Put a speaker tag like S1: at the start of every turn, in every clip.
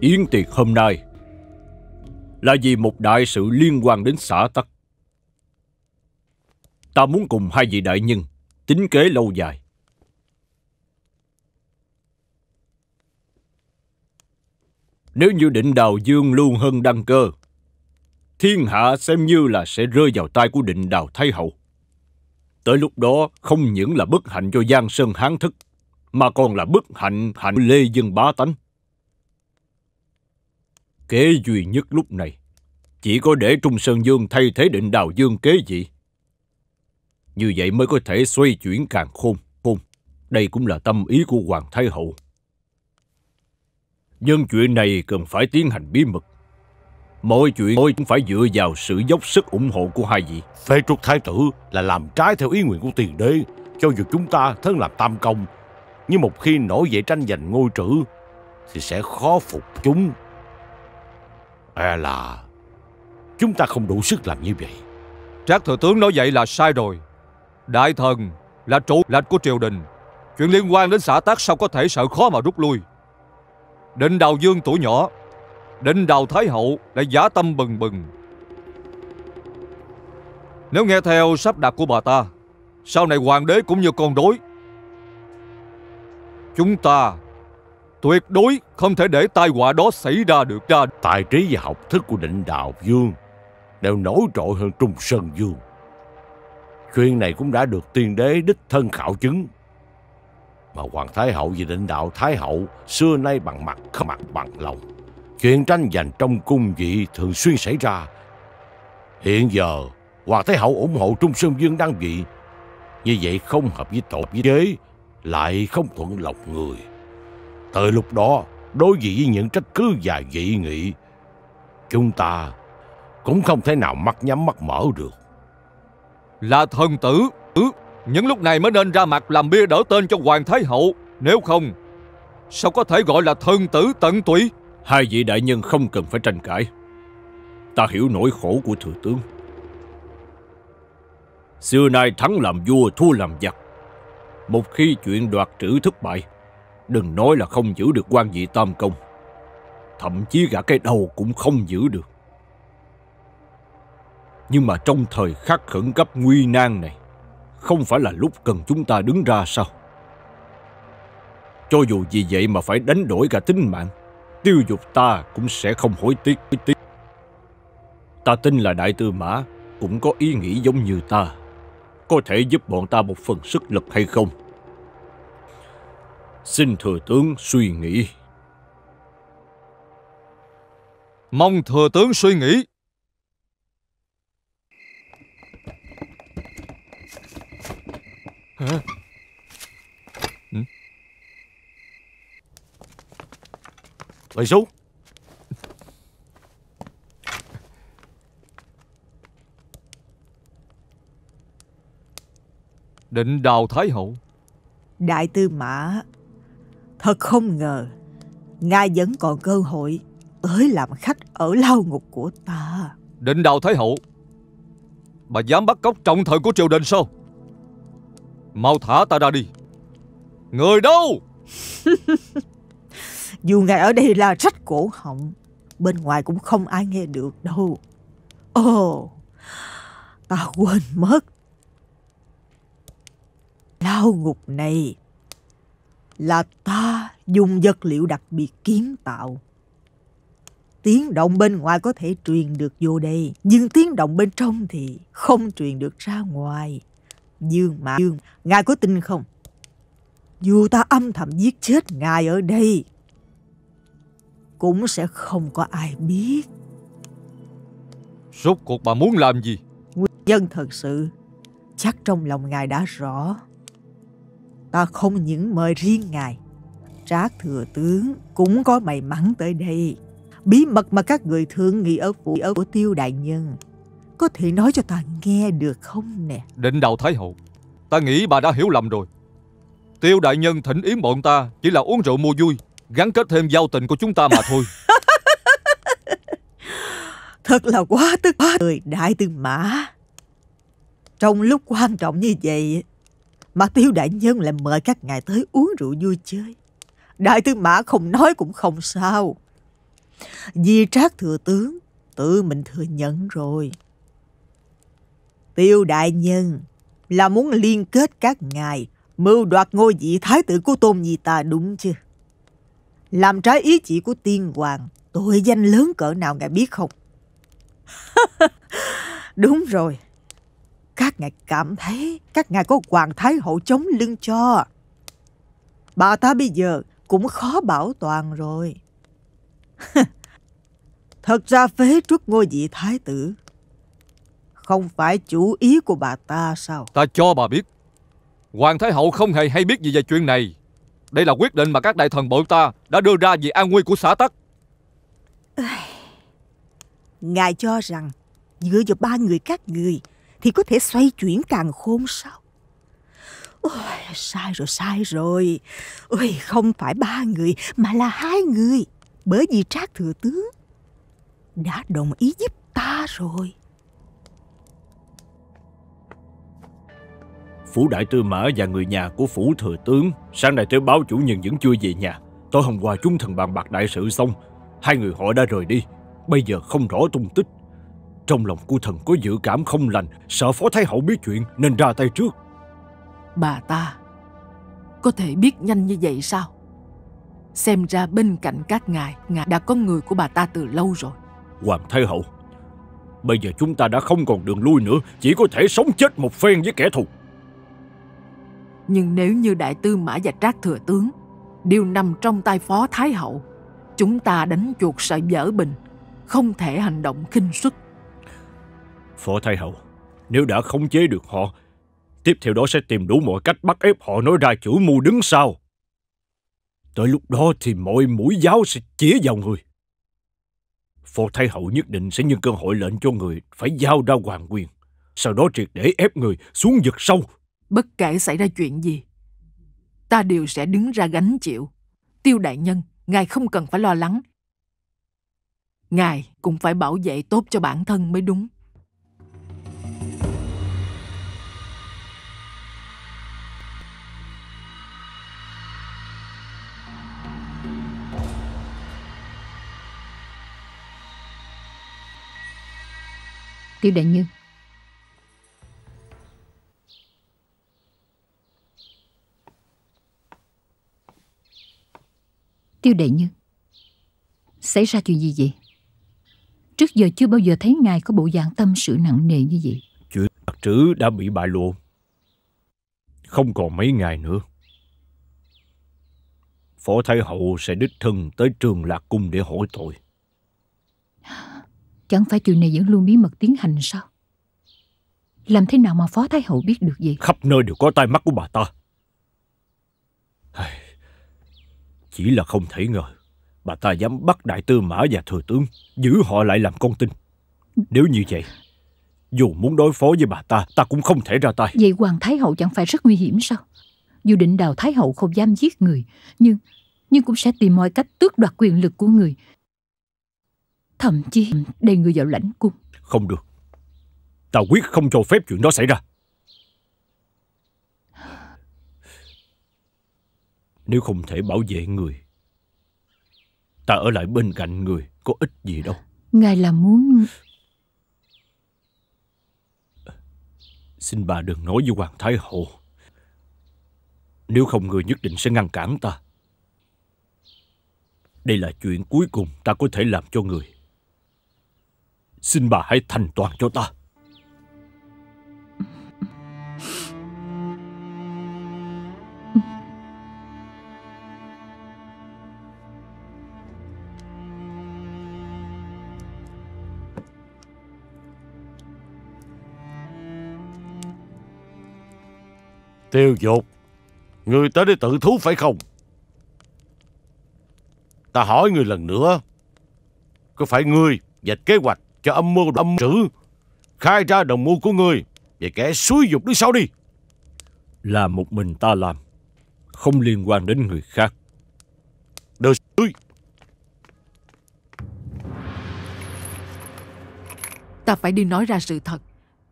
S1: Yến tiệc hôm nay là vì một đại sự liên quan đến xã tắc. Ta muốn cùng hai vị đại nhân tính kế lâu dài. Nếu như định đào dương luôn hơn đăng cơ, thiên hạ xem như là sẽ rơi vào tay của định đào thái hậu. Tới lúc đó không những là bất hạnh cho Giang Sơn Hán Thức, mà còn là bất hạnh hạnh Lê dương Bá Tánh. Kế duy nhất lúc này chỉ có để Trung Sơn Dương thay thế định đào dương kế dị. Như vậy mới có thể xoay chuyển càng khôn, khôn. Đây cũng là tâm ý của Hoàng Thái Hậu. Nhưng chuyện này cần phải tiến hành bí mật. Mọi chuyện tôi cũng phải dựa vào sự dốc sức ủng
S2: hộ của hai vị. Phê trục thái tử là làm trái theo ý nguyện của tiền đế, cho dù chúng ta thân làm tam công. Nhưng một khi nổi dậy tranh giành ngôi trữ, thì sẽ khó phục
S3: chúng. E là Chúng ta không đủ sức làm như vậy Trác thừa tướng nói vậy là sai rồi Đại thần là trụ lệnh của triều đình Chuyện liên quan đến xã tác sao có thể sợ khó mà rút lui Định đào dương tuổi nhỏ Định đào thái hậu đã giả tâm bừng bừng Nếu nghe theo sắp đặt của bà ta Sau này hoàng đế cũng như con đối Chúng ta tuyệt đối không thể để tai họa đó xảy ra được ra. Tài trí và học thức của định đạo dương đều nổi trội hơn
S2: Trung Sơn dương Chuyện này cũng đã được tiên đế đích thân khảo chứng. Mà Hoàng Thái Hậu và định đạo Thái Hậu xưa nay bằng mặt không mặt bằng lòng. Chuyện tranh giành trong cung vị thường xuyên xảy ra. Hiện giờ, Hoàng Thái Hậu ủng hộ Trung Sơn dương đang vị. Như vậy không hợp với tổ với đế, lại không thuận lòng người. Tới lúc đó, đối diện với những trách cứ và dị nghị, chúng ta cũng không thể nào mắt nhắm mắt mở
S3: được. Là thần tử, ừ, những lúc này mới nên ra mặt làm bia đỡ tên cho Hoàng Thái Hậu, nếu không, sao có thể gọi là thần tử tận tụy? Hai vị đại nhân không cần phải tranh cãi. Ta hiểu nỗi khổ của thừa tướng.
S1: Xưa nay thắng làm vua, thua làm giặc. Một khi chuyện đoạt trữ thất bại, Đừng nói là không giữ được quan vị tam công Thậm chí cả cái đầu cũng không giữ được Nhưng mà trong thời khắc khẩn cấp nguy nan này Không phải là lúc cần chúng ta đứng ra sao Cho dù vì vậy mà phải đánh đổi cả tính mạng Tiêu dục ta cũng sẽ không hối tiếc Ta tin là đại tư mã Cũng có ý nghĩ giống như ta Có thể giúp bọn ta một phần sức lực hay không
S3: Xin thừa tướng suy nghĩ. Mong thừa tướng suy nghĩ. Hả?
S2: Ừ. Bậy xấu
S3: Định đào Thái Hậu
S4: Đại tư mã Thật không ngờ, Ngài vẫn còn cơ hội tới làm khách ở lao ngục của ta.
S3: Định đào Thái Hậu, bà dám bắt cóc trọng thần của triều đình sao? Mau thả ta ra đi. Người đâu?
S4: Dù ngài ở đây là trách cổ họng, bên ngoài cũng không ai nghe được đâu. Ồ, oh, ta quên mất. Lao ngục này là ta dùng vật liệu đặc biệt kiến tạo. Tiếng động bên ngoài có thể truyền được vô đây, nhưng tiếng động bên trong thì không truyền được ra ngoài. Dương mà Dương, ngài có tin không? Dù ta âm thầm giết chết ngài ở đây, cũng sẽ không có ai biết.
S3: Rốt cuộc bà muốn làm gì?
S4: Nguyên nhân thật sự, chắc trong lòng ngài đã rõ ta không những mời riêng ngài Trác thừa tướng cũng có may mắn tới đây Bí mật mà các người thương nghị ở phủ ở của tiêu đại nhân Có thể nói cho ta nghe được không nè
S3: Định đầu Thái Hậu Ta nghĩ bà đã hiểu lầm rồi Tiêu đại nhân thỉnh yến bọn ta Chỉ là uống rượu mua vui Gắn kết thêm giao tình của chúng ta mà thôi
S4: Thật là quá tức quá người đại tư mã Trong lúc quan trọng như vậy mà tiêu đại nhân lại mời các ngài tới uống rượu vui chơi. Đại tư mã không nói cũng không sao. Di trác thừa tướng tự mình thừa nhận rồi. Tiêu đại nhân là muốn liên kết các ngài mưu đoạt ngôi vị thái tử của tôn nhi ta đúng chứ? Làm trái ý chỉ của tiên hoàng, tội danh lớn cỡ nào ngài biết không? đúng rồi, các ngài cảm thấy các ngài có hoàng thái hậu chống lưng cho. Bà ta bây giờ cũng khó bảo toàn rồi. Thật ra phế trước ngôi vị thái tử Không phải chủ ý của bà ta sao
S3: Ta cho bà biết Hoàng Thái Hậu không hề hay biết gì về chuyện này Đây là quyết định mà các đại thần bộ ta Đã đưa ra vì an nguy của xã tắc
S4: Ngài cho rằng Dựa vào ba người các người thì có thể xoay chuyển càng khôn sao? Ôi, sai rồi, sai rồi. Ôi, không phải ba người mà là hai người. Bởi vì Trác Thừa Tướng đã đồng ý giúp ta rồi.
S1: Phủ Đại Tư Mã và người nhà của Phủ Thừa Tướng sáng nay tới báo chủ nhân vẫn chưa về nhà. Tối hôm qua chúng thần bàn bạc đại sự xong, hai người họ đã rời đi. Bây giờ không rõ tung tích trong lòng của thần có dự cảm không lành Sợ phó thái hậu biết chuyện nên ra tay trước
S5: Bà ta Có thể biết nhanh như vậy sao Xem ra bên cạnh các ngài Ngài đã có người của bà ta từ lâu rồi
S1: Hoàng thái hậu Bây giờ chúng ta đã không còn đường lui nữa Chỉ có thể sống chết một phen với kẻ thù
S5: Nhưng nếu như đại tư mã và trác thừa tướng Đều nằm trong tay phó thái hậu Chúng ta đánh chuột sợi dở bình Không thể hành động khinh suất
S1: Phó Thái Hậu, nếu đã khống chế được họ, tiếp theo đó sẽ tìm đủ mọi cách bắt ép họ nói ra chữ mưu đứng sau. Tới lúc đó thì mọi mũi giáo sẽ chĩa vào người. Phó Thái Hậu nhất định sẽ nhân cơ hội lệnh cho người phải giao ra hoàng quyền, sau đó triệt để ép người xuống vực sâu.
S5: Bất kể xảy ra chuyện gì, ta đều sẽ đứng ra gánh chịu. Tiêu đại nhân, ngài không cần phải lo lắng. Ngài cũng phải bảo vệ tốt cho bản thân mới đúng.
S6: Tiêu Đại nhân, Tiêu Đại nhân, Xảy ra chuyện gì vậy? Trước giờ chưa bao giờ thấy ngài có bộ dạng tâm sự nặng nề như vậy.
S1: Chuyện đặc trữ đã bị bại lộ. Không còn mấy ngày nữa. Phó Thái Hậu sẽ đích thân tới trường Lạc Cung để hỏi tội.
S6: Chẳng phải chuyện này vẫn luôn bí mật tiến hành sao Làm thế nào mà Phó Thái Hậu biết được vậy
S1: Khắp nơi đều có tai mắt của bà ta Chỉ là không thể ngờ Bà ta dám bắt đại tư mã và thừa tướng Giữ họ lại làm con tin Nếu như vậy Dù muốn đối phó với bà ta Ta cũng không thể ra tay
S6: Vậy Hoàng Thái Hậu chẳng phải rất nguy hiểm sao Dù định đào Thái Hậu không dám giết người Nhưng nhưng cũng sẽ tìm mọi cách tước đoạt quyền lực của người Thậm chí đầy người vào lãnh cung
S1: Không được ta quyết không cho phép chuyện đó xảy ra Nếu không thể bảo vệ người Ta ở lại bên cạnh người Có ích gì đâu
S6: Ngài là muốn
S1: Xin bà đừng nói với Hoàng Thái Hậu Nếu không người nhất định sẽ ngăn cản ta Đây là chuyện cuối cùng ta có thể làm cho người Xin bà hãy thành toàn cho ta
S2: Tiêu dột Người tới để tự thú phải không Ta hỏi người lần nữa Có phải ngươi dạch kế hoạch cho âm mưu âm trữ khai ra đồng mưu của ngươi về kẻ xúi dục đứa sau đi là một mình ta làm không liên quan đến người khác Đời rồi
S5: ta phải đi nói ra sự thật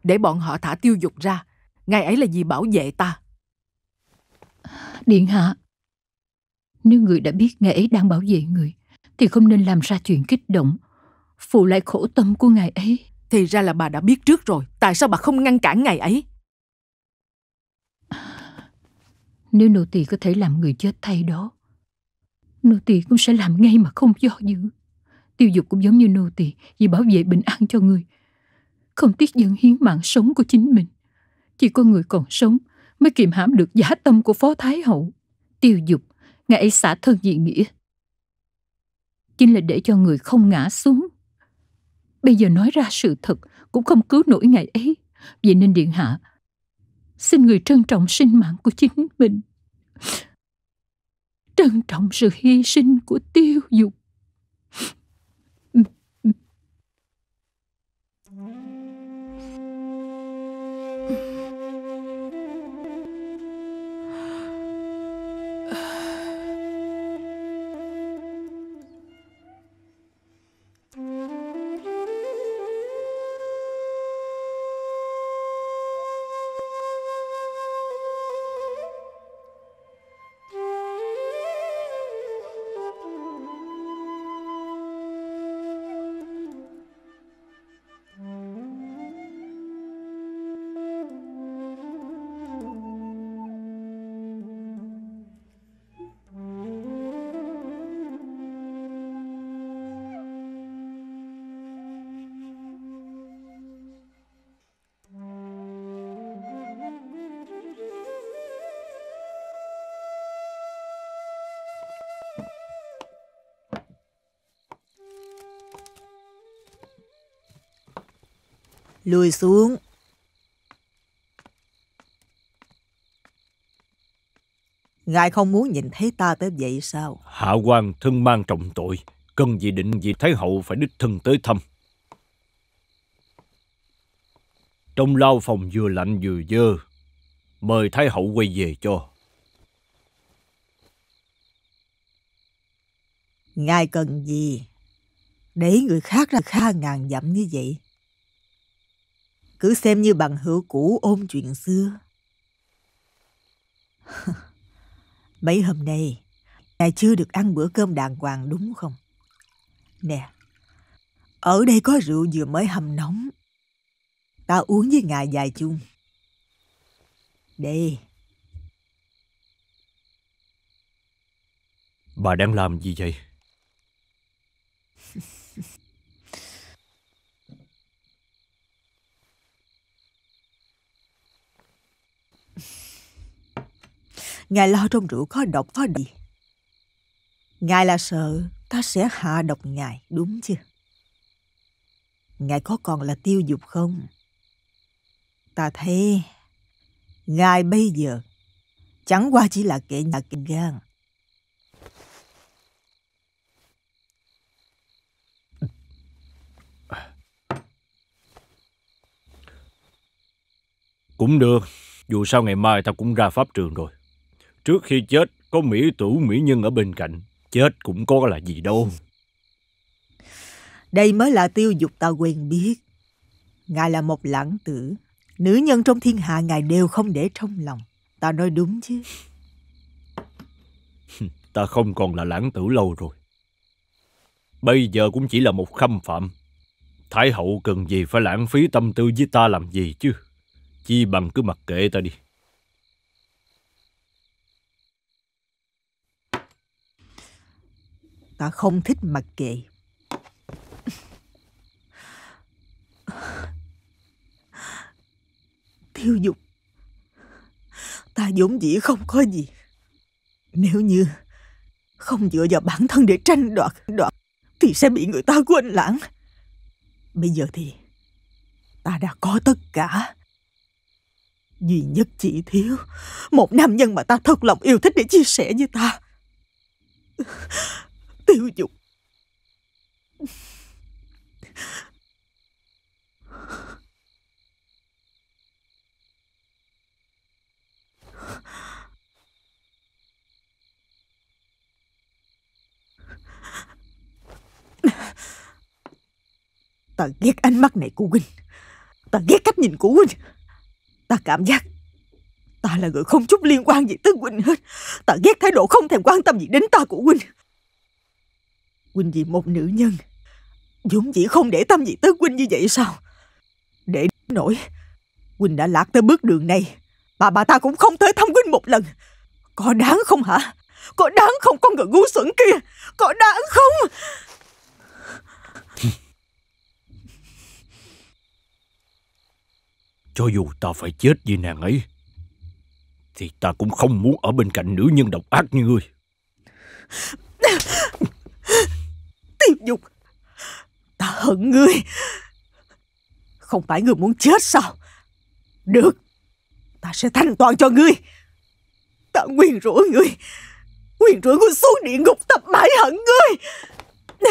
S5: để bọn họ thả tiêu dục ra ngài ấy là vì bảo vệ ta
S6: điện hạ nếu người đã biết ngài ấy đang bảo vệ người thì không nên làm ra
S5: chuyện kích động phụ lại khổ tâm của ngài ấy thì ra là bà đã biết trước rồi tại sao bà không ngăn cản ngài ấy
S6: nếu nô tỳ có thể làm người chết thay đó nô tỳ cũng sẽ làm ngay mà không do dự tiêu dục cũng giống như nô tỳ vì bảo vệ bình an cho người không tiếc dân hiến mạng sống của chính mình chỉ có người còn sống mới kiềm hãm được giả tâm của phó thái hậu tiêu dục ngài ấy xả thân dị nghĩa chính là để cho người không ngã xuống Bây giờ nói ra sự thật cũng không cứu nổi ngày ấy. Vậy nên Điện Hạ, xin người trân trọng sinh mạng của chính mình. Trân trọng sự hy sinh của tiêu dục.
S4: lùi xuống. Ngài không muốn nhìn thấy ta tới vậy sao?
S1: Hạ quan thân mang trọng tội, cần gì định gì Thái Hậu phải đích thân tới thăm. Trong lao phòng vừa lạnh vừa dơ, mời Thái Hậu quay về cho.
S4: Ngài cần gì? Để người khác ra kha ngàn dặm như vậy cứ xem như bằng hữu cũ ôm chuyện xưa. Mấy hôm nay, ngài chưa được ăn bữa cơm đàng hoàng đúng không? Nè, ở đây có rượu vừa mới hầm nóng. Ta uống với ngài vài chung. Đây.
S1: Bà đang làm gì vậy?
S4: Ngài lo trong rượu có độc có gì. Ngài là sợ ta sẽ hạ độc Ngài, đúng chưa? Ngài có còn là tiêu dục không? Ta thấy Ngài bây giờ chẳng qua chỉ là kẻ nhà kinh gan.
S1: Cũng được, dù sao ngày mai ta cũng ra pháp trường rồi. Trước khi chết, có mỹ tử mỹ nhân ở bên cạnh. Chết cũng có là gì đâu.
S4: Đây mới là tiêu dục ta quen biết. Ngài là một lãng tử. Nữ nhân trong thiên hạ ngài đều không để trong lòng. Ta nói đúng chứ.
S1: ta không còn là lãng tử lâu rồi. Bây giờ cũng chỉ là một khâm phạm. Thái hậu cần gì phải lãng phí tâm tư với ta làm gì chứ. Chi bằng cứ mặc kệ ta đi.
S4: ta không thích mặc kệ tiêu dục ta vốn dĩ không có gì nếu như không dựa vào bản thân để tranh đoạt đoạt thì sẽ bị người ta quên lãng bây giờ thì ta đã có tất cả duy nhất chỉ thiếu một nam nhân mà ta thật lòng yêu thích để chia sẻ với ta tiêu dục Ta ghét ánh mắt này của huynh Ta ghét cách nhìn của huynh Ta cảm giác Ta là người không chút liên quan gì tới huynh hết Ta ghét thái độ không thèm quan tâm gì đến ta của huynh Quỳnh vì một nữ nhân Dũng dĩ không để tâm gì tới Quỳnh như vậy sao Để nổi Quỳnh đã lạc tới bước đường này Mà bà ta cũng không tới thăm Quỳnh một lần Có đáng không hả Có đáng không con người ngu xuẩn kia Có đáng không
S1: Cho dù ta phải chết vì nàng ấy Thì ta cũng không muốn ở bên cạnh nữ nhân độc ác như ngươi dục,
S4: Ta hận ngươi Không phải ngươi muốn chết sao Được Ta sẽ thanh toán cho ngươi Ta nguyện rủa ngươi nguyện rủa ngươi xuống địa ngục tập mãi hận ngươi